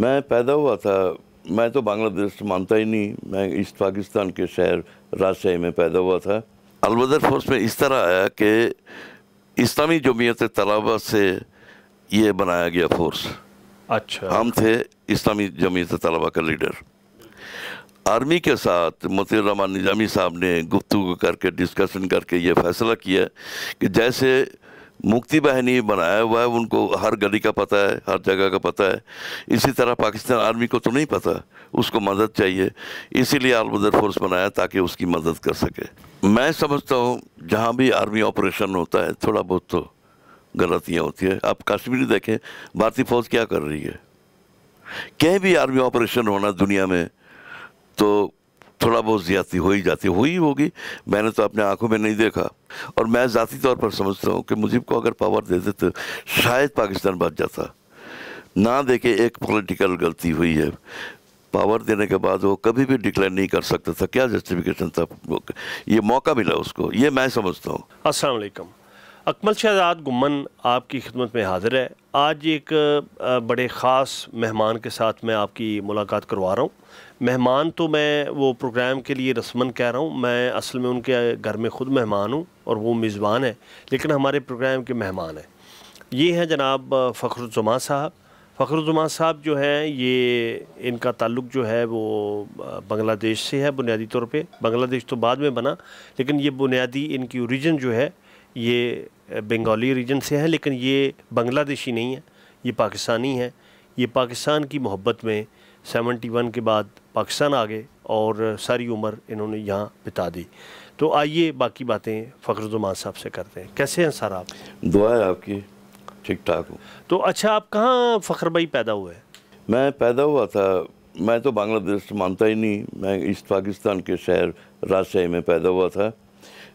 मैं पैदा हुआ था मैं तो बांग्लादेश मानता ही नहीं मैं ईस्ट पाकिस्तान के शहर राजशाही में पैदा हुआ था अलबदर फोर्स में इस तरह आया कि इस्लामी जमीयत तलाबा से ये बनाया गया फोर्स अच्छा हम थे इस्लामी जमीयत तलाबा का लीडर आर्मी के साथ मतीरहमान निजामी साहब ने गुफ्तु करके डिस्कशन करके ये फैसला किया कि जैसे मुक्ति बहनी बनाया हुआ है उनको हर गली का पता है हर जगह का पता है इसी तरह पाकिस्तान आर्मी को तो नहीं पता उसको मदद चाहिए इसीलिए आलमदर फोर्स बनाया ताकि उसकी मदद कर सके मैं समझता हूँ जहाँ भी आर्मी ऑपरेशन होता है थोड़ा बहुत तो गलतियाँ होती है आप कश्मीर देखें भारतीय फ़ौज क्या कर रही है कहीं भी आर्मी ऑपरेशन होना दुनिया में तो थोड़ा बहुत ज़्यादा हो ही जाती हुई होगी मैंने तो अपने आंखों में नहीं देखा और मैं ज़ाती तौर पर समझता हूँ कि मुझे को अगर पावर दे देते तो शायद पाकिस्तान बच जाता ना देखे एक पॉलिटिकल गलती हुई है पावर देने के बाद वो कभी भी डिक्लेयर नहीं कर सकता था क्या जस्टिफिकेशन था ये मौका मिला उसको ये मैं समझता हूँ असल अकमल शहजाद गुमन आपकी खिदमत में हाजिर है आज एक बड़े ख़ास मेहमान के साथ मैं आपकी मुलाकात करवा रहा हूँ मेहमान तो मैं वो प्रोग्राम के लिए रस्मन कह रहा हूँ मैं असल में उनके घर में ख़ुद मेहमान हूँ और वो मेज़बान है लेकिन हमारे प्रोग्राम के मेहमान हैं ये हैं जनाब फ़खरुज़मा साहब फ़खरुज़मा साहब जो हैं ये इनका ताल्लुक़ जो है वो बांग्लादेश से है बुनियादी तौर पर बांग्लादेश तो बाद में बना लेकिन ये बुनियादी इनकी औरिजन जो है ये बंगाली रीजन से हैं लेकिन ये बांग्लादेशी नहीं है ये पाकिस्तानी है ये पाकिस्तान की मोहब्बत में वन के बाद पाकिस्तान आ गए और सारी उम्र इन्होंने यहाँ बिता दी तो आइए बाकी बातें फ़खरुजमान साहब से करते हैं कैसे हैं सर आप दुआ है आपकी ठीक ठाक हूँ तो अच्छा आप कहाँ फ़ख्र भाई पैदा हुए मैं पैदा हुआ था मैं तो बांग्लादेश मानता ही नहीं मैं ईस्ट पाकिस्तान के शहर राजशाही में पैदा हुआ था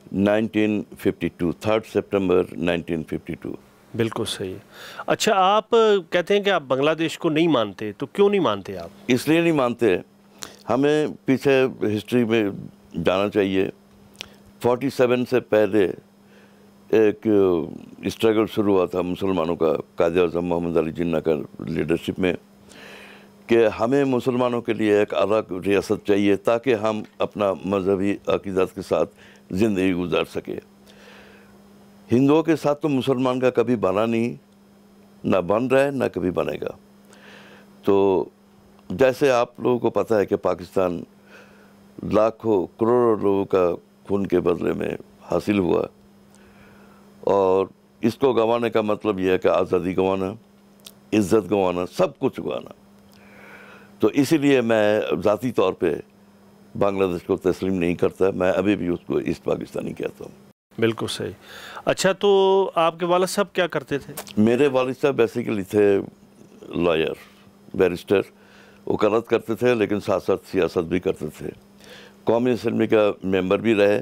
1952 थर्ड सितंबर 1952 बिल्कुल सही अच्छा आप कहते हैं कि आप बांग्लादेश को नहीं मानते तो क्यों नहीं मानते आप इसलिए नहीं मानते हमें पीछे हिस्ट्री में जाना चाहिए 47 से पहले एक स्ट्रगल शुरू हुआ था मुसलमानों का काज अजम मोहम्मद अली जिन्ना का लीडरशिप में कि हमें मुसलमानों के लिए एक अलग रियासत चाहिए ताकि हम अपना मजहबी अकीदत के साथ ज़िंदगी गुजार सके हिंदुओं के साथ तो मुसलमान का कभी बना नहीं ना बन रहा है ना कभी बनेगा तो जैसे आप लोगों को पता है कि पाकिस्तान लाखों करोड़ों लोगों का खून के बदले में हासिल हुआ और इसको गंवाने का मतलब यह है कि आज़ादी गंवाना इज़्ज़त गंवाना सब कुछ गंवाना तो इसीलिए मैं ज़ाती तौर पे बांग्लादेश को तस्लीम नहीं करता मैं अभी भी उसको ईस्ट पाकिस्तानी कहता हूँ बिल्कुल सही अच्छा तो आपके वाल साहब क्या करते थे मेरे वाल साहब बेसिकली थे लॉयर बैरिस्टर वकालत करते थे लेकिन साथ साथ सियासत भी करते थे कौमी असम्बली का मेंबर भी रहे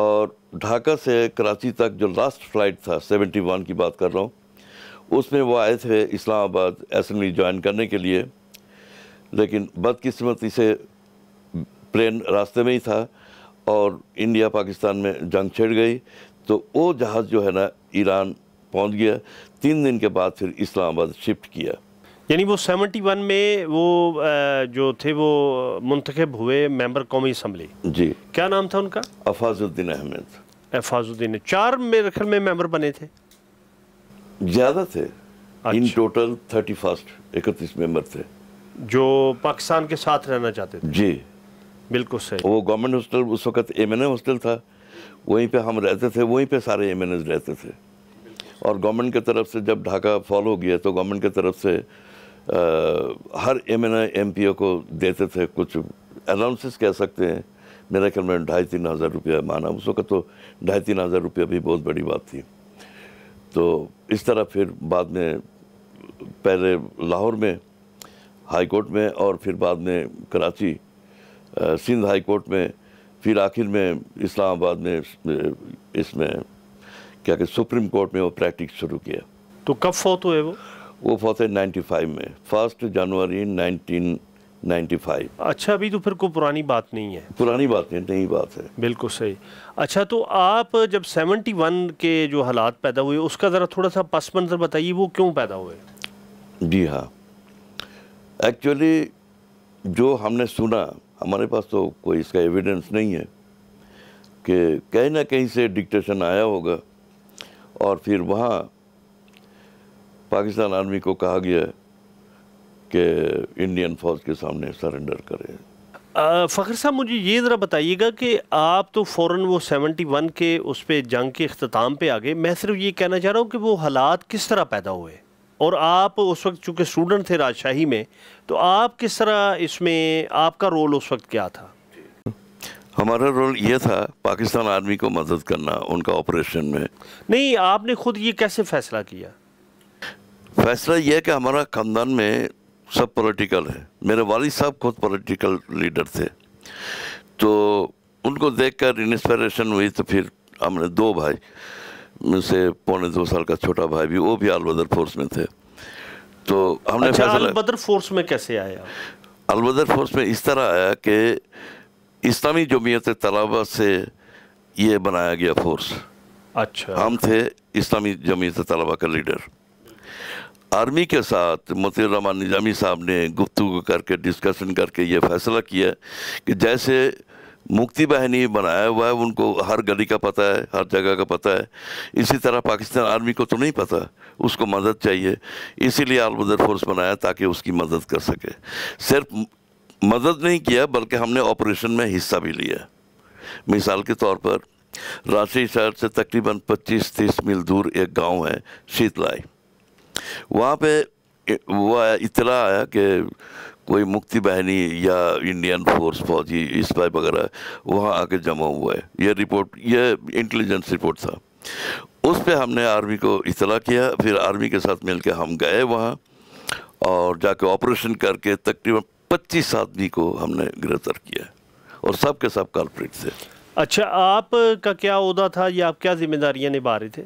और ढाका से कराची तक जो लास्ट फ्लाइट था 71 की बात कर रहा हूँ उसमें वो आए थे इस्लामाबाद असम्बली ज्वाइन करने के लिए लेकिन बदकिस्मती से प्लेन रास्ते में ही था और इंडिया पाकिस्तान में जंग छिड़ गई तो वो जहाज़ जो है ना ईरान पहुंच गया तीन दिन के बाद फिर इस्लामाबाद शिफ्ट किया यानी वो 71 में वो जो थे वो मुंतखब हुए मेंबर कौमी असम्बली जी क्या नाम था उनका अफाजुद्दीन अहमद अफाजुद्दीन चार मेरे ख्याल में मेंबर बने थे ज़्यादा थे अच्छा। इन टोटल थर्टी फर्स्ट इकतीस मेंबर थे जो पाकिस्तान के साथ रहना चाहते थे जी बिल्कुल सही वो गवर्नमेंट हॉस्टल उस वक्त एम एन हॉस्टल था वहीं पे हम रहते थे वहीं पे सारे एम रहते थे और गवर्नमेंट की तरफ से जब ढाका फॉल हो गया तो गवर्नमेंट की तरफ से आ, हर एम एन को देते थे कुछ अलाउंसेस कह सकते हैं मेरा ख्याल में ढाई तीन हज़ार रुपया माना उस वक्त तो ढाई तीन हज़ार रुपया भी बहुत बड़ी बात थी तो इस तरह फिर बाद में पहले लाहौर में हाई कोर्ट में और फिर बाद में कराची सिंध हाई कोर्ट में फिर आखिर में इस्लामाबाद में इसमें क्या कि सुप्रीम कोर्ट में वो प्रैक्टिस शुरू किया तो कब फौत हुए वो वो फौत है नाइन्टी फाइव में फर्स्ट जनवरी नाइनटीन 95 अच्छा अभी तो फिर कोई पुरानी बात नहीं है पुरानी बात नहीं नई बात है बिल्कुल सही अच्छा तो आप जब 71 के जो हालात पैदा हुए उसका ज़रा थोड़ा सा पस मंज़र बताइए वो क्यों पैदा हुए जी हाँ एक्चुअली जो हमने सुना हमारे पास तो कोई इसका एविडेंस नहीं है कि कहीं ना कहीं से डिक्टेशन आया होगा और फिर वहाँ पाकिस्तान आर्मी को कहा गया कि इंडियन फौज के सामने सरेंडर करें फ़खर साहब मुझे ये ज़रा बताइएगा कि आप तो फ़ौर वो सेवेंटी वन के उस पर जंग के अख्ताम पे आ गए मैं सिर्फ ये कहना चाह रहा हूँ कि वो हालात किस तरह पैदा हुए और आप उस वक्त चूँकि स्टूडेंट थे राजशाही में तो आप किस तरह इसमें आपका रोल उस वक्त क्या था हमारा रोल ये था पाकिस्तान आर्मी को मदद करना उनका ऑपरेशन में नहीं आपने खुद ये कैसे फ़ैसला किया फैसला यह कि हमारा ख़ानदान में सब पॉलिटिकल है मेरे वालिद साहब खुद पॉलिटिकल लीडर थे तो उनको देखकर इंस्पिरेशन हुई तो फिर हमने दो भाई मुझसे पौने दो साल का छोटा भाई भी वो भी आल बदर फोर्स में थे तो हमने अच्छा, बदर फोर्स में कैसे आया अल बदर फोर्स में इस तरह आया कि इस्लामी जमीयत तलाबा से ये बनाया गया फोर्स अच्छा हम थे इस्लामी जमीयत तलाबा का लीडर आर्मी के साथ मतिर रहमान निजामी साहब ने गुफ्तु करके डिस्कशन करके ये फैसला किया कि जैसे मुक्ति बहनी बनाया हुआ है उनको हर गली का पता है हर जगह का पता है इसी तरह पाकिस्तान आर्मी को तो नहीं पता उसको मदद चाहिए इसीलिए आलमदर फोर्स बनाया ताकि उसकी मदद कर सके सिर्फ मदद नहीं किया बल्कि हमने ऑपरेशन में हिस्सा भी लिया मिसाल के तौर पर राष्ट्रीय शहर से तकरीबन 25-30 मील दूर एक गांव है शीतलाई वहाँ पे वह इतला आया कि कोई मुक्ति बहनी या इंडियन फोर्स फौजी इस वगैरह वहाँ आके जमा हुआ है यह रिपोर्ट यह इंटेलिजेंस रिपोर्ट था उस पर हमने आर्मी को इतला किया फिर आर्मी के साथ मिलकर हम गए वहाँ और जाके ऑपरेशन करके तकरीबन पच्चीस आदमी को हमने गिरफ्तार किया और सब के सब कॉर्पोरेट थे अच्छा आप का क्या उदा था या आप क्या जिम्मेदारियाँ निभा रहे थे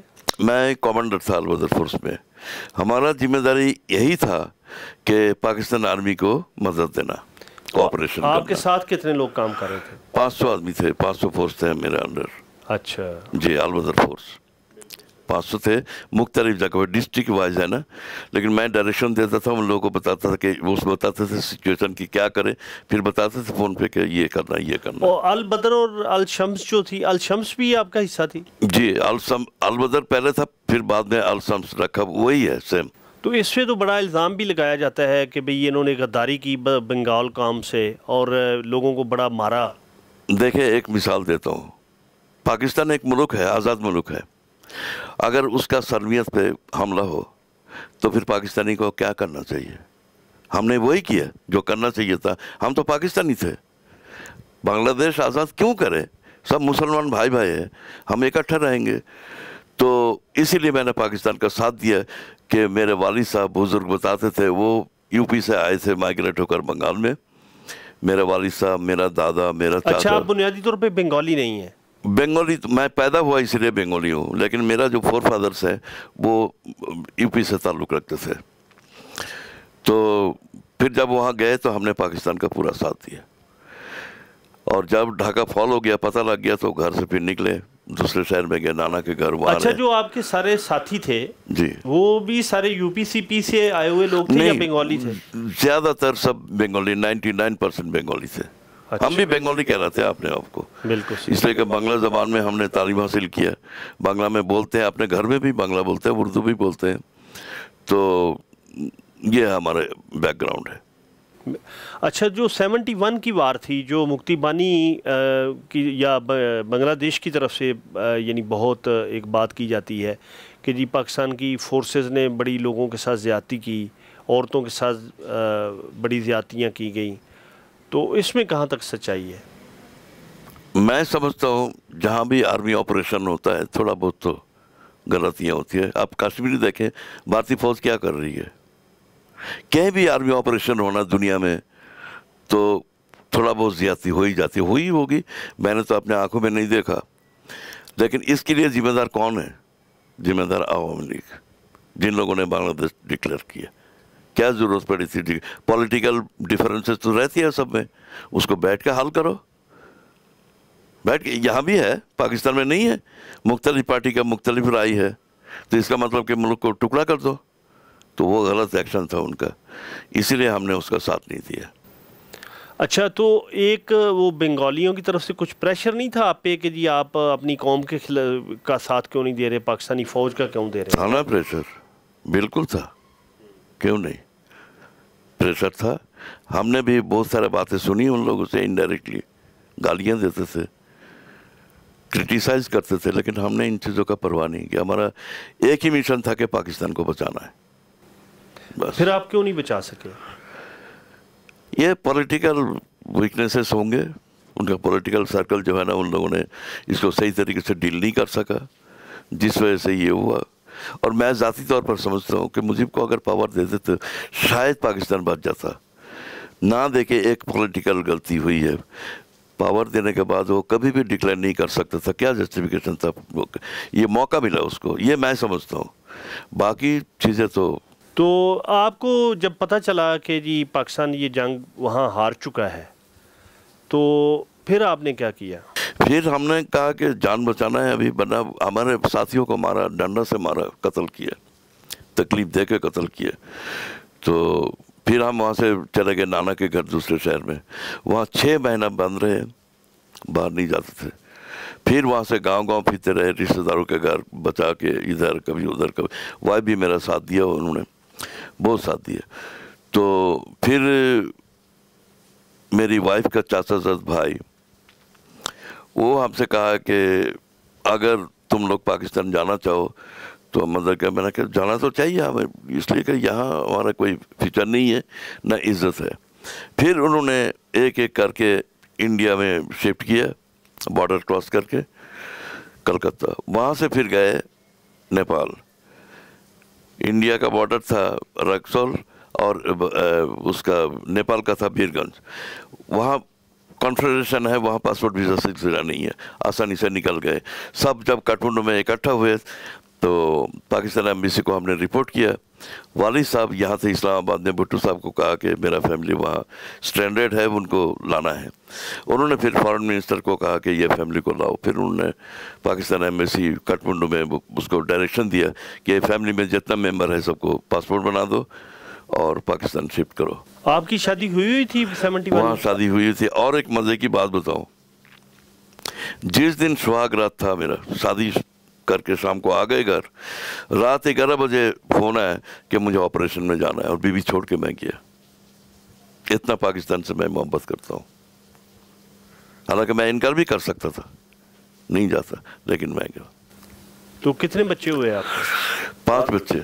मैं कमांडर था अलबदर फोर्स में हमारा जिम्मेदारी यही था कि पाकिस्तान आर्मी को मदद देना ऑपरेशन तो आपके साथ कितने लोग काम कर रहे थे पाँच सौ आदमी थे पाँच सौ फोर्स थे मेरे अंडर अच्छा जी अलबदर फोर्स पाँच सौ थे मुख्तलिफ जगह पर डिस्ट्रिक्ट वाइज है ना लेकिन मैं डायरेक्शन देता था उन लोगों को बताता था कि वो बताते थे सिचुएशन की क्या करें फिर बताते थे फ़ोन पे कि ये करना ये करना और अल बदर और अल शम्स जो थी अल शम्स भी आपका हिस्सा थी जी अल अल बदर पहले था फिर बाद में अल शम्स रखा वही है सेम तो इस पर तो बड़ा इल्ज़ाम भी लगाया जाता है कि भाई इन्होंने गद्दारी की बंगाल काम से और लोगों को बड़ा मारा देखें एक मिसाल देता हूँ पाकिस्तान एक मुल्क है आज़ाद मुल्क है अगर उसका सरमियत पे हमला हो तो फिर पाकिस्तानी को क्या करना चाहिए हमने वही किया जो करना चाहिए था हम तो पाकिस्तानी थे बांग्लादेश आज़ाद क्यों करें सब मुसलमान भाई भाई हैं हम इकट्ठा रहेंगे तो इसीलिए मैंने पाकिस्तान का साथ दिया कि मेरे वालिद साहब बुज़ुर्ग बताते थे वो यूपी से आए थे माइग्रेट होकर बंगाल में मेरे वालिद साहब मेरा दादा मेरा अच्छा आप बुनियादी तौर पे बंगाली नहीं है बंगाली तो मैं पैदा हुआ इसलिए बंगाली हूँ लेकिन मेरा जो फोर फादर्स है वो यूपी से ताल्लुक़ रखते थे तो फिर जब वहाँ गए तो हमने पाकिस्तान का पूरा साथ दिया और जब ढाका फॉल हो गया पता लग गया तो घर से फिर निकले दूसरे शहर में गया नाना के घर वाले अच्छा जो आपके सारे साथी थे जी वो भी सारे यूपीसीपी से आए हुए लोग थे या बंगाली थे ज्यादातर सब बंगाली 99 परसेंट बंगाली थे अच्छा, हम भी बंगाली कह रहे थे आपने आपको बिल्कुल इसलिए कि बांग्ला जबान में हमने तालीम हासिल किया बांग्ला में बोलते हैं अपने घर में भी बांग्ला बोलते हैं उर्दू भी बोलते हैं तो ये हमारे बैकग्राउंड है अच्छा जो 71 की वार थी जो मुक्ति बानी की या बांग्लादेश की तरफ से यानी बहुत एक बात की जाती है कि जी पाकिस्तान की फोर्सेस ने बड़ी लोगों के साथ ज़्यादती की औरतों के साथ बड़ी ज़्यादतियाँ की गई तो इसमें कहाँ तक सच्चाई है मैं समझता हूँ जहाँ भी आर्मी ऑपरेशन होता है थोड़ा बहुत तो गलतियाँ होती है आप कश्मीर देखें भारतीय फ़ौज क्या कर रही है कहीं भी आर्मी ऑपरेशन होना दुनिया में तो थोड़ा बहुत ज्यादा हो ही जाती हुई होगी मैंने तो अपने आंखों में नहीं देखा लेकिन इसके लिए जिम्मेदार कौन है जिम्मेदार आवामी लीग जिन लोगों ने बांग्लादेश डिक्लेयर किया क्या ज़रूरत पड़ी थी पॉलिटिकल डिफरेंसेस तो रहती है सब में उसको बैठ के हल करो बैठ के यहाँ भी है पाकिस्तान में नहीं है मुख्तलिफ पार्टी का मुख्तलिफ राय है तो इसका मतलब कि मुल्क को टुकड़ा कर दो तो वो गलत एक्शन था उनका इसीलिए हमने उसका साथ नहीं दिया अच्छा तो एक वो बंगालियों की तरफ से कुछ प्रेशर नहीं था आप पे कि जी आप अपनी कौम के का साथ क्यों नहीं दे रहे पाकिस्तानी फ़ौज का क्यों दे रहे था ना प्रेशर बिल्कुल था क्यों नहीं प्रेशर था हमने भी बहुत सारे बातें सुनी उन लोगों से इनडायरेक्टली गालियाँ देते थे क्रिटिसाइज करते थे लेकिन हमने इन चीज़ों का परवाह नहीं किया हमारा एक ही मिशन था कि पाकिस्तान को बचाना है बस फिर आप क्यों नहीं बचा सके ये पॉलिटिकल वीकनेसेस होंगे उनका पॉलिटिकल सर्कल जो है ना उन लोगों ने इसको सही तरीके से डील नहीं कर सका जिस वजह से ये हुआ और मैं ज़ाती तौर पर समझता हूँ कि मुजीब को अगर पावर देते तो शायद पाकिस्तान बच जाता ना देखे एक पॉलिटिकल गलती हुई है पावर देने के बाद वो कभी भी डिक्लेयर नहीं कर सकता था क्या जस्टिफिकेशन था ये मौका मिला उसको ये मैं समझता हूँ बाकी चीज़ें तो तो आपको जब पता चला कि जी पाकिस्तान ये जंग वहाँ हार चुका है तो फिर आपने क्या किया फिर हमने कहा कि जान बचाना है अभी बना हमारे साथियों को मारा डंडा से मारा कत्ल किया तकलीफ दे के कत्ल किया तो फिर हम वहाँ से चले गए नाना के घर दूसरे शहर में वहाँ छः महीना बंद रहे बाहर नहीं जाते थे फिर वहाँ से गांव गांव फिरते रहे रिश्तेदारों के घर बचा के इधर कभी उधर कभी वह भी मेरा साथ दिया उन्होंने बहुत शादी है तो फिर मेरी वाइफ का चाचा जद भाई वो हमसे कहा कि अगर तुम लोग पाकिस्तान जाना चाहो तो मतलब क्या मैंने कहा जाना तो चाहिए हमें इसलिए कि यहाँ हमारा कोई फ्यूचर नहीं है ना इज्जत है फिर उन्होंने एक एक करके इंडिया में शिफ्ट किया बॉर्डर क्रॉस करके कलकत्ता वहाँ से फिर गए नेपाल इंडिया का बॉर्डर था रक्सौल और उसका नेपाल का था बीरगंज वहाँ कॉन्फेडरेशन है वहाँ पासपोर्ट वीज़ा सिलसिला नहीं है आसानी से निकल गए सब जब काठमांडू में इकट्ठा हुए तो पाकिस्तान एम्बेसी को हमने रिपोर्ट किया वालिद साहब यहाँ से इस्लामाबाद ने भुट्टू साहब को कहा कि मेरा फैमिली वहाँ स्टैंडर्ड है उनको लाना है उन्होंने फिर फॉरेन मिनिस्टर को कहा कि ये फैमिली को लाओ फिर उन्होंने पाकिस्तान एम्बेसी काठमांडू में उसको डायरेक्शन दिया कि फैमिली में जितना मेम्बर है सबको पासपोर्ट बना दो और पाकिस्तान शिफ्ट करो आपकी शादी हुई हुई थी सेवेंटी वहाँ शादी हुई थी और एक मज़े की बात बताऊँ जिस दिन सुहाग रात था मेरा शादी करके शाम को आ गए घर रात ग्यारह बजे फ़ोन आया कि मुझे ऑपरेशन में जाना है और बीवी छोड़ के मैं गया इतना पाकिस्तान से मैं मोहब्बत करता हूँ हालांकि मैं इनकार भी कर सकता था नहीं जाता लेकिन मैं गया तो कितने बच्चे हुए आप पांच बच्चे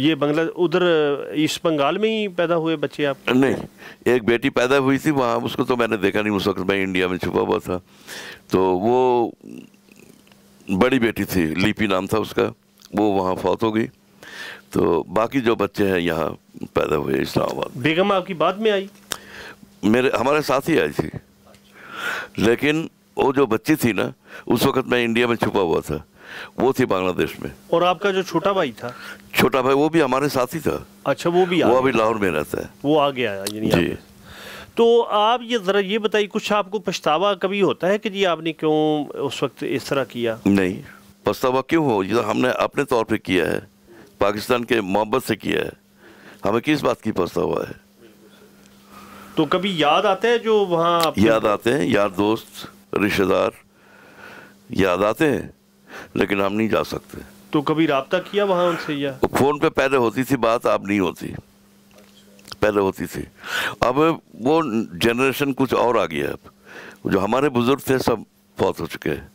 ये बंगला उधर ईस्ट बंगाल में ही पैदा हुए बच्चे आप नहीं एक बेटी पैदा हुई थी वहाँ उसको तो मैंने देखा नहीं उस वक्त मैं इंडिया में छुपा हुआ था तो वो बड़ी बेटी थी लिपि नाम था उसका वो वहाँ फौत हो गई तो बाकी जो बच्चे हैं यहाँ पैदा हुए इस्लामाबाद बेगम आपकी बाद में आई मेरे हमारे साथ ही आई थी लेकिन वो जो बच्ची थी ना उस वक्त मैं इंडिया में छुपा हुआ था वो थी बांग्लादेश में और आपका जो छोटा भाई था छोटा भाई वो भी हमारे साथ ही था अच्छा वो भी वो अभी लाहौर में रहता है वो आ गया जी तो आप ये ज़रा ये बताइए कुछ आपको पछतावा कभी होता है कि जी आपने क्यों उस वक्त इस तरह किया नहीं पछतावा क्यों हो ये तो हमने अपने तौर पर किया है पाकिस्तान के मोहब्बत से किया है हमें किस बात की पछतावा है तो कभी याद आते हैं जो वहाँ याद आते हैं यार दोस्त रिश्तेदार याद आते हैं लेकिन हम नहीं जा सकते तो कभी रबता किया वहाँ उनसे या फ़ोन पे पहले होती थी बात अब नहीं होती पहले होती थी अब वो जनरेशन कुछ और आ गया अब जो हमारे बुजुर्ग थे सब बहुत हो चुके हैं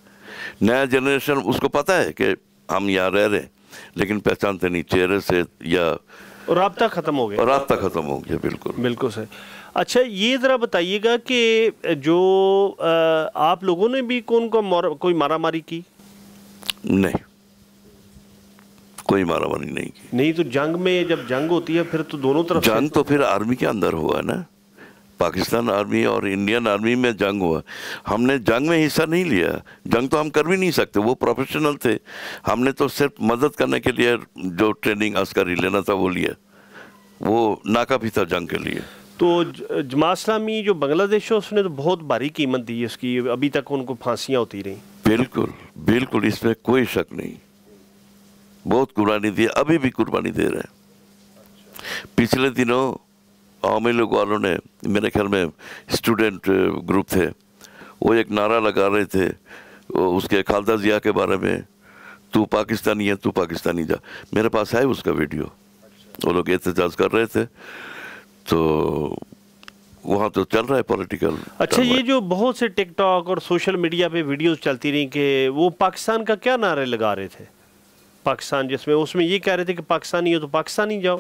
नया जनरेशन उसको पता है कि हम यहाँ रह रहे लेकिन पहचानते नहीं चेहरे से या रबता ख़त्म हो गया रबता ख़त्म हो गया बिल्कुल बिल्कुल सर अच्छा ये ज़रा बताइएगा कि जो आ, आप लोगों ने भी कौन को कोई मारामारी की नहीं कोई मारामारी नहीं की नहीं तो जंग में जब जंग होती है फिर तो दोनों तरफ जंग तो फिर आर्मी के अंदर हुआ ना पाकिस्तान आर्मी और इंडियन आर्मी में जंग हुआ हमने जंग में हिस्सा नहीं लिया जंग तो हम कर भी नहीं सकते वो प्रोफेशनल थे हमने तो सिर्फ मदद करने के लिए जो ट्रेनिंग अस्करी लेना था वो लिया वो नाकाफी था जंग के लिए तो जमासलामी जो बांग्लादेश है उसने तो बहुत भारी कीमत दी इसकी अभी तक उनको फांसियाँ होती रहीं बिल्कुल बिल्कुल इसमें कोई शक नहीं बहुत कुर्बानी दी अभी भी कुर्बानी दे रहे हैं पिछले दिनों आवामी लोग वालों ने मेरे ख्याल में स्टूडेंट ग्रुप थे वो एक नारा लगा रहे थे उसके खालदा जिया के बारे में तू पाकिस्तानी है तू पाकिस्तानी जा मेरे पास है उसका वीडियो वो लोग एहतजाज कर रहे थे तो वहाँ तो चल रहा है पॉलिटिकल अच्छा ये जो बहुत से टिकटॉक और सोशल मीडिया पे वीडियोस चलती रही कि वो पाकिस्तान का क्या नारे लगा रहे थे पाकिस्तान जिसमें उसमें ये कह रहे थे कि पाकिस्तानी हो तो पाकिस्तानी जाओ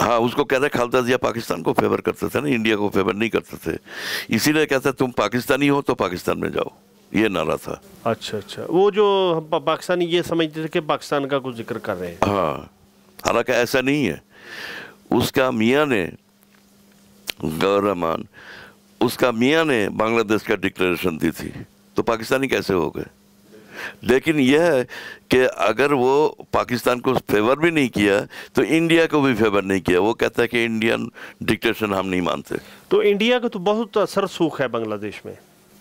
हाँ उसको कहते हैं खालदा जिया पाकिस्तान को फेवर करते थे ना इंडिया को फेवर नहीं करते थे इसीलिए कहते तुम पाकिस्तानी हो तो पाकिस्तान में जाओ ये नारा था अच्छा अच्छा वो जो पाकिस्तानी ये समझते थे कि पाकिस्तान का कुछ जिक्र कर रहे हैं हाँ हालांकि ऐसा नहीं है उसका मियाँ ने गौरमान उसका मियाँ ने बांग्लादेश का डिक्लेरेशन दी थी तो पाकिस्तानी कैसे हो गए लेकिन यह है कि अगर वो पाकिस्तान को फेवर भी नहीं किया तो इंडिया को भी फेवर नहीं किया वो कहता है कि इंडियन डिक्टेशन हम नहीं मानते तो इंडिया का तो बहुत असर सूख है बांग्लादेश में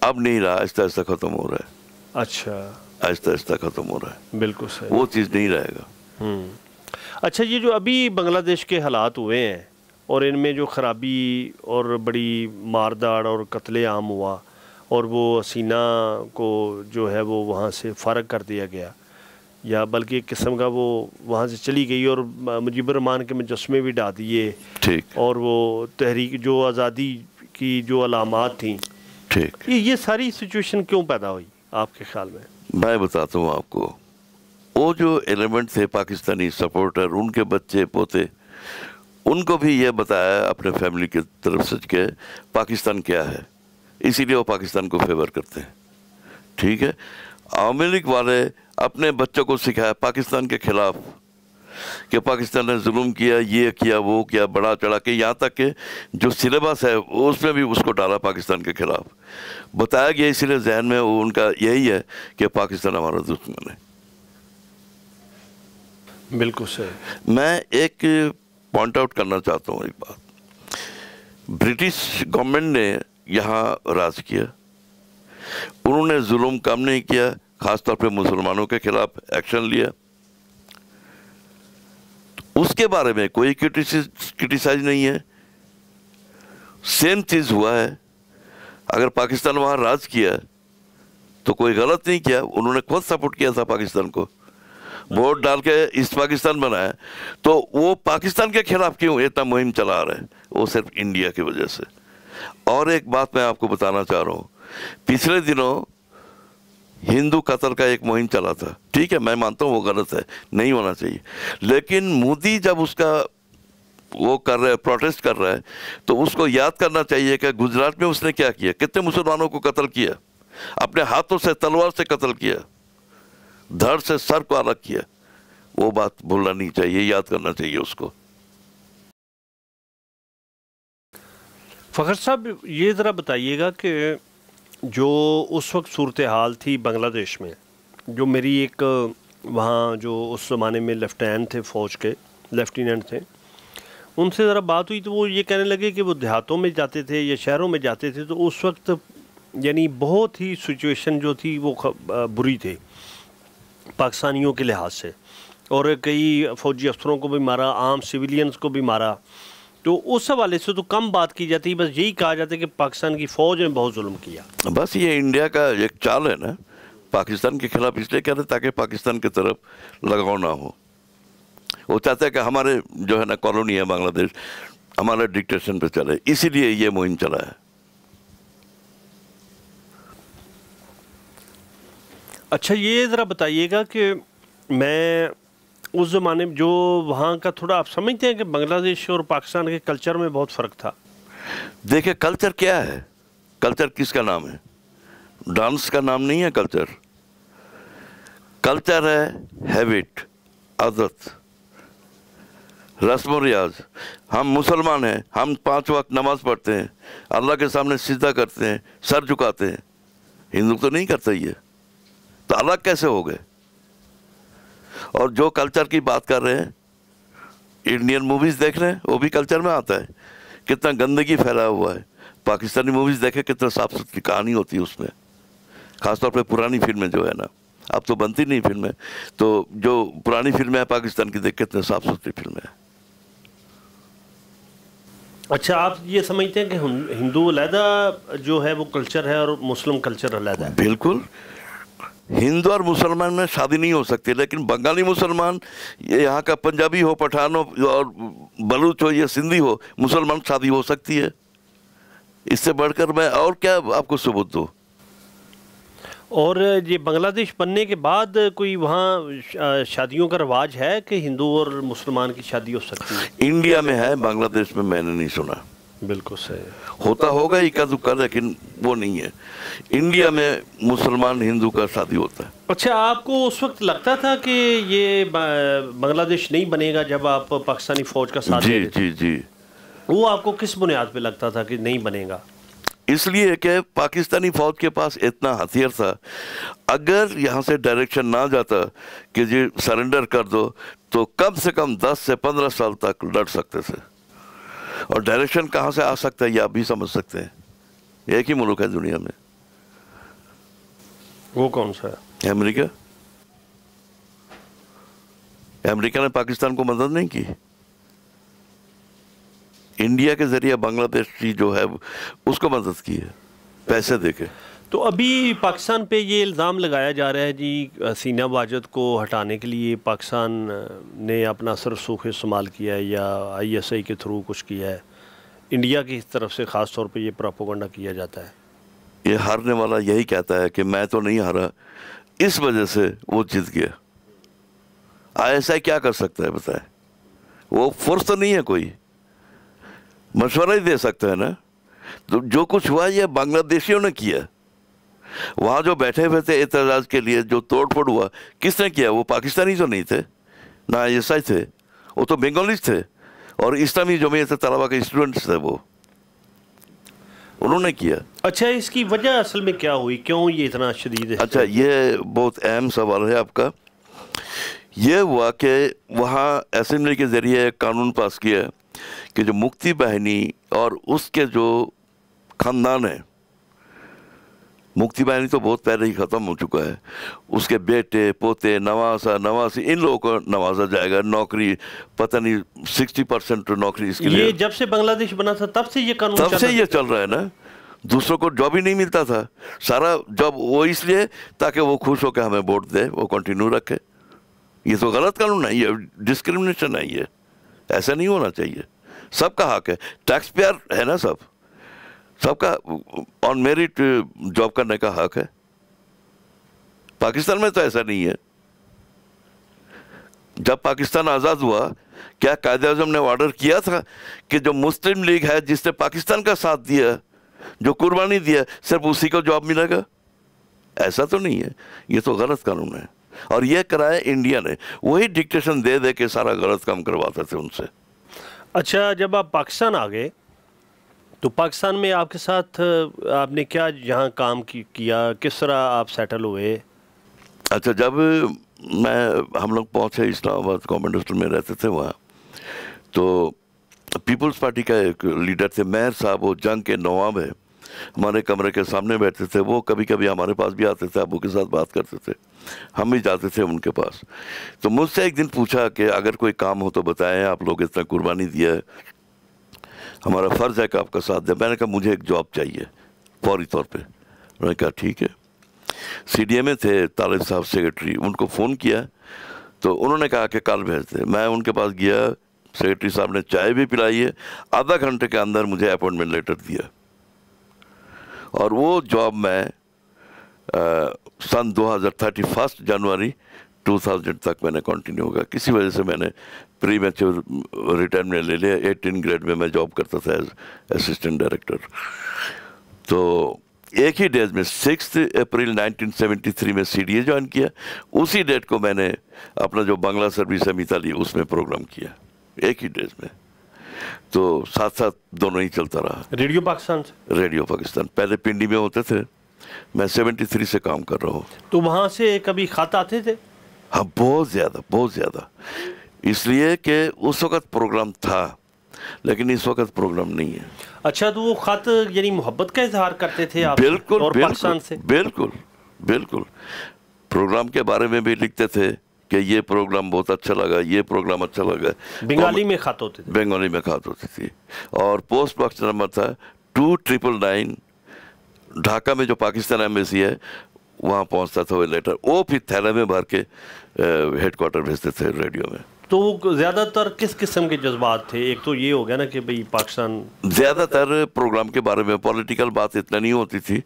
अब नहीं रहा आहिस्ता आहिस्ता ख़त्म हो रहा है अच्छा आहिस्ता आहिस्ता ख़त्म हो रहा है बिल्कुल सही वो चीज़ नहीं रहेगा हम्म। अच्छा ये जो अभी बांग्लादेश के हालात हुए हैं और इनमें जो खराबी और बड़ी मारदाड़ और कत्ले आम हुआ और वो हसीना को जो है वो वहाँ से फ़ारग कर दिया गया या बल्कि एक किस्म का वो वहाँ से चली गई और मुजीब रहमान के मुजस्मे भी डा दिए ठीक और वो तहरीक जो आज़ादी की जो अलामत थी ठीक ये, ये सारी सिचुएशन क्यों पैदा हुई आपके ख्याल में मैं बताता हूँ आपको वो जो एलिमेंट थे पाकिस्तानी सपोर्टर उनके बच्चे पोते उनको भी ये बताया अपने फैमिली की तरफ से के पाकिस्तान क्या है इसीलिए वो पाकिस्तान को फेवर करते हैं ठीक है आवामी लीग वाले अपने बच्चों को सिखाया पाकिस्तान के खिलाफ कि पाकिस्तान ने जुल्म किया ये किया वो किया बड़ा चढ़ा के यहाँ तक के जो सिलेबस है उसमें भी उसको डाला पाकिस्तान के खिलाफ बताया गया इसीलिए जहन में वो उनका यही है कि पाकिस्तान हमारा दुश्मन है बिल्कुल सर मैं एक पॉइंट आउट करना चाहता हूँ एक बात ब्रिटिश गवर्नमेंट ने यहाँ राज किया उन्होंने जुल्म कम नहीं किया ख़ासतौर पे मुसलमानों के खिलाफ एक्शन लिया उसके बारे में कोई क्रिटिसाइज नहीं है सेम चीज़ हुआ है अगर पाकिस्तान वहाँ राज किया तो कोई गलत नहीं किया उन्होंने खुद सपोर्ट किया था पाकिस्तान को वोट डाल के ईस्ट पाकिस्तान बनाया तो वो पाकिस्तान के खिलाफ क्यों इतना मुहिम चला रहे हैं वो सिर्फ इंडिया की वजह से और एक बात मैं आपको बताना चाह रहा हूँ पिछले दिनों हिंदू कतर का एक मुहिम चला था ठीक है मैं मानता हूँ वो गलत है नहीं होना चाहिए लेकिन मोदी जब उसका वो कर रहे प्रोटेस्ट कर रहे हैं तो उसको याद करना चाहिए कि गुजरात में उसने क्या किया कितने मुसलमानों को कत्ल किया अपने हाथों से तलवार से कत्ल किया धड़ से सर को अलग किया वो बात भूलना नहीं चाहिए याद करना चाहिए उसको फ़खर साहब ये ज़रा बताइएगा कि जो उस वक्त सूरत हाल थी बांग्लादेश में जो मेरी एक वहाँ जो उस ज़माने में लेफ्टिनेंट थे फ़ौज के लेफ्टिनेंट थे उनसे ज़रा बात हुई तो वो ये कहने लगे कि वो देहातों में जाते थे या शहरों में जाते थे तो उस वक्त यानी बहुत ही सिचुएशन जो थी वो बुरी थी पाकिस्तानियों के लिहाज से और कई फ़ौजी अफसरों को भी मारा आम सिविलियंस को भी मारा तो उस हवाले से तो कम बात की जाती है बस यही कहा जाता है कि पाकिस्तान की फ़ौज ने बहुत जुल्म किया बस ये इंडिया का एक चाल है ना पाकिस्तान के खिलाफ इसलिए कहते ताकि पाकिस्तान की तरफ लगाव ना हो वो चाहते हैं कि हमारे जो है ना कॉलोनी है बांग्लादेश हमारे डिक्टेशन पे चले इसीलिए ये मुहिम चला है अच्छा ये ज़रा बताइएगा कि मैं उस ज़माने में जो वहाँ का थोड़ा आप समझते हैं कि बांग्लादेश और पाकिस्तान के कल्चर में बहुत फ़र्क था देखिए कल्चर क्या है कल्चर किसका नाम है डांस का नाम नहीं है कल्चर कल्चर है हैबिट आदत रस्म रियाज हम मुसलमान हैं हम पांच वक्त नमाज पढ़ते हैं अल्लाह के सामने सीधा करते हैं सर झुकाते हैं हिंदू तो नहीं करते ये तो अलग कैसे हो गए और जो कल्चर की बात कर रहे हैं इंडियन मूवीज़ देख रहे हैं वो भी कल्चर में आता है कितना गंदगी फैला हुआ है पाकिस्तानी मूवीज़ देखे कितना साफ सुथरी कहानी होती है उसमें खासतौर पर पुरानी फिल्में जो है ना अब तो बनती नहीं फिल्में तो जो पुरानी फिल्में हैं पाकिस्तान की देख कितने साफ सुथरी फिल्में हैं अच्छा आप ये समझते हैं कि हिंदू अलहदा जो है वो कल्चर है और मुस्लिम कल्चर अलहदा है बिल्कुल हिंदू और मुसलमान में शादी नहीं हो सकती लेकिन बंगाली मुसलमान ये यहाँ का पंजाबी हो पठान हो और बलूच हो या सिंधी हो मुसलमान शादी हो सकती है इससे बढ़कर मैं और क्या आपको सबूत दूँ और ये बांग्लादेश बनने के बाद कोई वहाँ शादियों का रिवाज है कि हिंदू और मुसलमान की शादी हो सकती है इंडिया में है बांग्लादेश में मैंने नहीं सुना बिल्कुल सही होता होगा इक्का दुक्का लेकिन वो नहीं है इंडिया में मुसलमान हिंदू का शादी होता है अच्छा आपको उस वक्त लगता था कि ये बांग्लादेश नहीं बनेगा जब आप पाकिस्तानी फौज का साथ जी जी जी वो आपको किस बुनियाद पे लगता था कि नहीं बनेगा इसलिए कि पाकिस्तानी फौज के पास इतना हथियार था अगर यहाँ से डायरेक्शन ना जाता कि जी सरेंडर कर दो तो कम से कम दस से पंद्रह साल तक लड़ सकते थे और डायरेक्शन कहाँ से आ सकता है ये आप भी समझ सकते हैं एक ही मुल्क है दुनिया में वो कौन सा है अमेरिका अमेरिका ने पाकिस्तान को मदद नहीं की इंडिया के जरिए बांग्लादेश की जो है उसको मदद की है पैसे देके तो अभी पाकिस्तान पे ये इल्ज़ाम लगाया जा रहा है जी सीना वाजद को हटाने के लिए पाकिस्तान ने अपना सर सूख इस्तेमाल किया है या आईएसआई के थ्रू कुछ किया है इंडिया की तरफ से ख़ास तौर पे ये प्रापोगंडा किया जाता है ये हारने वाला यही कहता है कि मैं तो नहीं हारा इस वजह से वो जीत गया आईएसआई क्या कर सकता है बताए वो फोर्स तो नहीं है कोई मशवरा ही दे सकता है ना तो जो कुछ हुआ यह बांग्लादेशियों ने किया वहाँ जो बैठे हुए थे एतराज के लिए जो तोड़फोड़ हुआ किसने किया वो पाकिस्तानी तो नहीं थे ना ईसाई थे वो तो बंगालीज थे और इस्लामी जमीयत तलबा के स्टूडेंट्स थे वो उन्होंने किया अच्छा इसकी वजह असल में क्या हुई क्यों ये इतना शदीद है अच्छा ये बहुत अहम सवाल है आपका ये हुआ कि वहाँ असम्बली के ज़रिए एक कानून पास किया कि जो मुक्ति बहनी और उसके जो ख़ानदान है मुक्ति वाहिनी तो बहुत पहले ही ख़त्म हो चुका है उसके बेटे पोते नवासा नवासी इन लोगों को नवाजा जाएगा नौकरी पता नहीं सिक्सटी परसेंट नौकरी इसके लिए जब से बांग्लादेश बना था तब से ये कानून तब से ये चल रहा है ना दूसरों को जॉब ही नहीं मिलता था सारा जॉब वो इसलिए ताकि वो खुश होकर हमें वोट दे वो कंटिन्यू रखे ये तो गलत कानून है ये डिस्क्रिमिनेशन है ये ऐसा नहीं होना चाहिए सबका हक है टैक्स पेयर है ना सब सबका ऑन मेरिट जॉब करने का हक है पाकिस्तान में तो ऐसा नहीं है जब पाकिस्तान आज़ाद हुआ क्या कायदे आजम ने ऑर्डर किया था कि जो मुस्लिम लीग है जिसने पाकिस्तान का साथ दिया जो कुर्बानी दिया सिर्फ उसी को जॉब मिलेगा ऐसा तो नहीं है ये तो गलत कानून है और यह कराया इंडिया ने वही डिक्टेशन दे दे के सारा गलत काम करवाते थे उनसे अच्छा जब आप पाकिस्तान आ गए तो पाकिस्तान में आपके साथ आपने क्या यहाँ काम की, किया किस तरह आप सेटल हुए अच्छा जब मैं हम लोग पहुँचे इस्लामाबाद गवर्नमेंट हॉस्टल में रहते थे वहाँ तो पीपल्स पार्टी का एक लीडर थे मेयर साहब वो जंग के नवाब है हमारे कमरे के सामने बैठते थे वो कभी कभी हमारे पास भी आते थे अबू के साथ बात करते थे हम भी जाते थे उनके पास तो मुझसे एक दिन पूछा कि अगर कोई काम हो तो बताएं आप लोग इतना कुर्बानी दिया है हमारा फ़र्ज़ है कि आपका साथ दें मैंने कहा मुझे एक जॉब चाहिए फौरी तौर पर उन्होंने कहा ठीक है सी डी ए थे तालिब साहब सेक्रेटरी उनको फ़ोन किया तो उन्होंने कहा कि कल भेज दें मैं उनके पास गया सेक्रेटरी साहब ने चाय भी पिलाई है आधा घंटे के अंदर मुझे अपॉइंटमेंट लेटर दिया और वो जॉब मैं आ, सन फर्स्ट जनवरी 2000 तक मैंने कंटिन्यू होगा किसी वजह से मैंने प्री मैच्योर रिटायरमेंट ले लिया एटीन ग्रेड में मैं जॉब करता था एज असिस्टेंट डायरेक्टर तो एक ही डेज में सिक्स अप्रैल 1973 में सी डी ज्वाइन किया उसी डेट को मैंने अपना जो बांग्ला सर्विस है मिताली उसमें प्रोग्राम किया एक ही डेज में तो साथ साथ दोनों ही चलता रहा रेडियो पाकिस्तान रेडियो पाकिस्तान पहले पिंडी में होते थे मैं 73 से काम कर रहा हूँ तो वहाँ से कभी खाता आते थे हाँ बहुत ज़्यादा बहुत ज़्यादा इसलिए कि उस वक़्त प्रोग्राम था लेकिन इस वक्त प्रोग्राम नहीं है अच्छा तो वो खत यानी मोहब्बत का इजहार करते थे आप बिल्कुल और पाकिस्तान से बिल्कुल बिल्कुल प्रोग्राम के बारे में भी लिखते थे कि ये प्रोग्राम बहुत अच्छा लगा ये प्रोग्राम अच्छा लगा बंगाली में खत होते थे बंगाली में खत होती थी और पोस्ट बॉक्स नंबर था टू ट्रिपल नाइन ढाका में जो पाकिस्तान एम्बेसी है वहाँ पहुँचता था वो लेटर वो फिर थैला में भर के हेडकोार्टर भेजते थे रेडियो में तो वो ज़्यादातर किस किस्म के जज्बात थे एक तो ये हो गया ना कि भाई पाकिस्तान ज़्यादातर प्रोग्राम के बारे में पॉलिटिकल बात इतना नहीं होती थी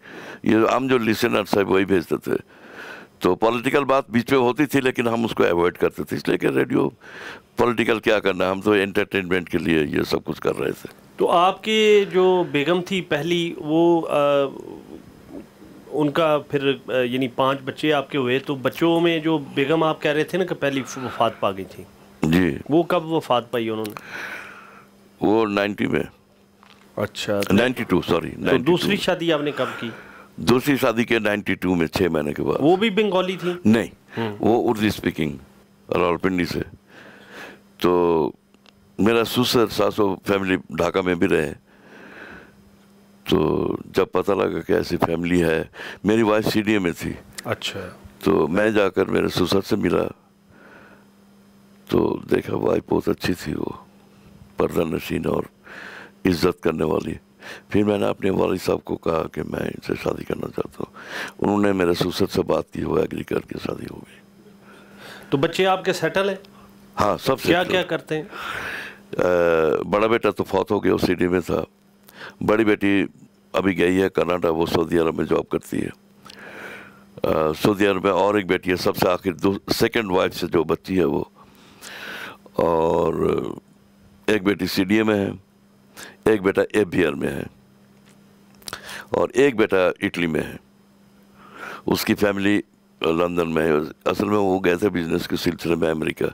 ये हम जो लिसनर है वही भेजते थे तो पॉलिटिकल बात बीच में होती थी लेकिन हम उसको अवॉइड करते थे इसलिए कि रेडियो पॉलिटिकल क्या करना हम तो एंटरटेनमेंट के लिए ये सब कुछ कर रहे थे तो आपके जो बेगम थी पहली वो आ, उनका फिर यानी पांच बच्चे आपके हुए तो बच्चों में जो बेगम आप कह रहे थे ना कि पहली वफात पा गई थी जी वो कब वफात पाई उन्होंने वो नाइन्टी में अच्छा तो नाइन्टी टू सॉरी तो दूसरी शादी आपने कब की दूसरी शादी के नाइन्टी टू में छः महीने के बाद वो भी बंगाली थी नहीं हम्म। वो उर्दू स्पीकिंग रावलपिंडी से तो मेरा सुसर सासो फैमिली ढाका में भी रहे तो जब पता लगा कि ऐसी फैमिली है मेरी वाइफ सी में थी अच्छा तो मैं जाकर मेरे ससुर से मिला तो देखा वाइफ बहुत अच्छी थी वो पर्दा नशीन और इज्जत करने वाली फिर मैंने अपने वाल साहब को कहा कि मैं इनसे शादी करना चाहता हूँ उन्होंने मेरे ससुर से बात की वो एग्री करके शादी हो गई तो बच्चे आपके सेटल है हाँ सब क्या क्या करते हैं आ, बड़ा बेटा तो फौत हो गया सिटी में था बड़ी बेटी अभी गई है कनाडा वो सऊदी अरब में जॉब करती है सऊदी अरब में और एक बेटी है सबसे आखिर दो सेकेंड वाइफ से जो बच्ची है वो और एक बेटी सी में है एक बेटा एफ में है और एक बेटा इटली में है उसकी फैमिली लंदन में है असल में वो गए थे बिजनेस के सिलसिले में अमेरिका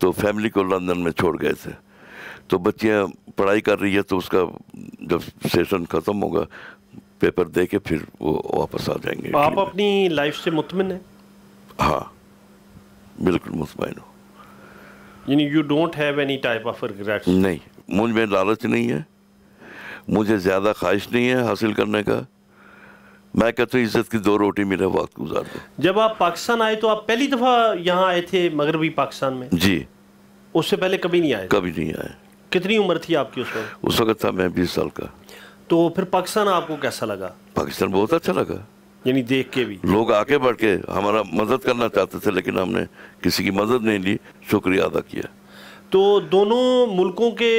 तो फैमिली को लंदन में छोड़ गए थे तो बच्चियाँ पढ़ाई कर रही है तो उसका जब सेशन ख़त्म होगा पेपर दे के फिर वो वापस आ जाएंगे आप अपनी लाइफ से मुतमिन हैं हाँ बिल्कुल मुतमिन हूँ you don't have any type of regrets नहीं मुझ में लालच नहीं है मुझे ज़्यादा ख्वाहिश नहीं है हासिल करने का मैं कहता हूँ इज्जत की दो रोटी मिले वक्त गुजार जब आप पाकिस्तान आए तो आप पहली दफ़ा यहाँ आए थे मगरबी पाकिस्तान में जी उससे पहले कभी नहीं आए कभी नहीं आए कितनी उम्र थी आपकी उस वक्त उस वक्त था मैं बीस साल का तो फिर पाकिस्तान आपको कैसा लगा पाकिस्तान बहुत अच्छा लगा यानी देख के भी लोग आगे बढ़ के हमारा मदद करना चाहते थे लेकिन हमने किसी की मदद नहीं ली शुक्रिया अदा किया तो दोनों मुल्कों के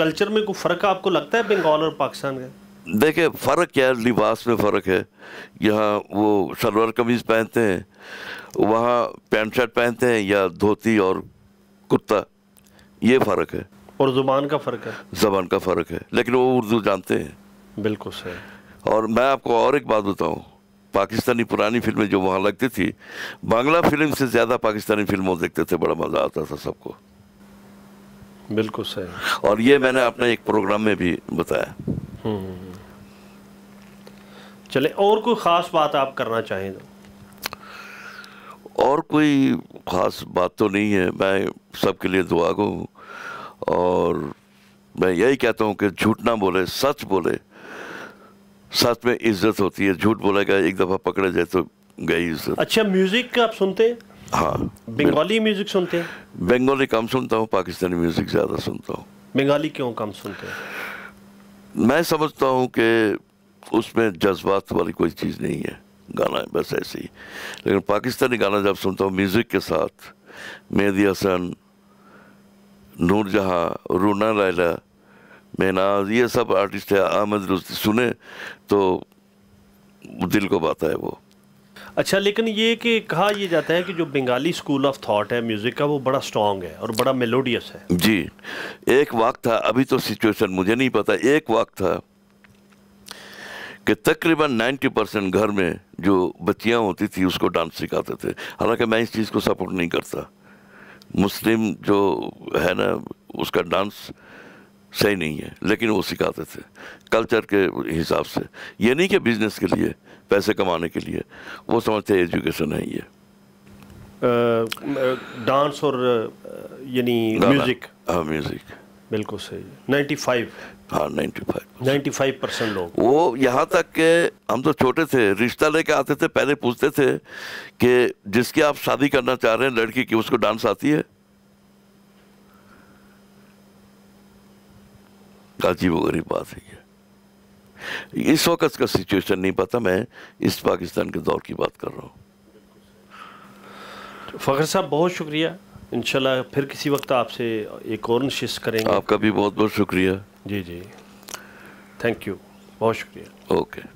कल्चर में कोई फ़र्क आपको लगता है बंगाल और पाकिस्तान का देखिए फ़र्क क्या है लिबास में फ़र्क है यहाँ वो शलवार कमीज पहनते हैं वहाँ पैंट शर्ट पहनते हैं या धोती और कुत्ता ये फ़र्क है और ज़ुबान का फ़र्क है ज़बान का फ़र्क है लेकिन वो उर्दू जानते हैं बिल्कुल सही और मैं आपको और एक बात बताऊँ पाकिस्तानी पुरानी फिल्में जो वहाँ लगती थी बांग्ला फिल्म से ज़्यादा पाकिस्तानी फिल्मों देखते थे बड़ा मज़ा आता था सबको बिल्कुल सही और ये मैंने अपने एक प्रोग्राम में भी बताया हम्म, हम्म, हम्म। चले और कोई ख़ास बात आप करना चाहें तो? और कोई ख़ास बात तो नहीं है मैं सबके लिए दुआ गो हूँ और मैं यही कहता हूँ कि झूठ ना बोले सच बोले सच में इज्जत होती है झूठ बोलेगा एक दफ़ा पकड़े जाए तो गई इज्जत अच्छा म्यूज़िक आप सुनते हाँ बंगाली म्यूज़िक सुनते हैं बंगाली कम सुनता हूँ पाकिस्तानी म्यूज़िक ज़्यादा सुनता हूँ बंगाली क्यों कम सुनते हैं मैं समझता हूँ कि उसमें जज्बात वाली कोई चीज़ नहीं है गाना है बस ऐसे ही लेकिन पाकिस्तानी गाना जब सुनता हूँ म्यूज़िक के साथ मेहदी हसन नूरजहाँ रूना लैला महनाज ये सब आर्टिस्ट है आमद रुस्ती सुने तो दिल को बात है वो अच्छा लेकिन ये कि कहा यह जाता है कि जो बंगाली स्कूल ऑफ थॉट है म्यूज़िक का वो बड़ा स्ट्रॉन्ग है और बड़ा मेलोडियस है जी एक वक्त था अभी तो सिचुएशन मुझे नहीं पता एक वक्त था कि तकरीबन 90 परसेंट घर में जो बच्चियाँ होती थी उसको डांस सिखाते थे हालांकि मैं इस चीज़ को सपोर्ट नहीं करता मुस्लिम जो है ना उसका डांस सही नहीं है लेकिन वो सिखाते थे कल्चर के हिसाब से ये नहीं कि बिजनेस के लिए पैसे कमाने के लिए वो समझते एजुकेशन है ये डांस और यानी म्यूजिक हाँ म्यूजिक बिल्कुल सही नाइन्टी फाइव हाँ ninety five ninety five percent लोग वो यहाँ तक के हम तो छोटे थे रिश्ता लेके आते थे पहले पूछते थे कि जिसकी आप शादी करना चाह रहे हैं लड़की की उसको डांस आती है अजीब गरीब बात है इस वक्त का सिचुएशन नहीं पता मैं इस पाकिस्तान के दौर की बात कर रहा हूँ फ़खर साहब बहुत शुक्रिया इंशाल्लाह फिर किसी वक्त आपसे एक और नशिश करेंगे आपका भी बहुत बहुत शुक्रिया जी जी थैंक यू बहुत शुक्रिया ओके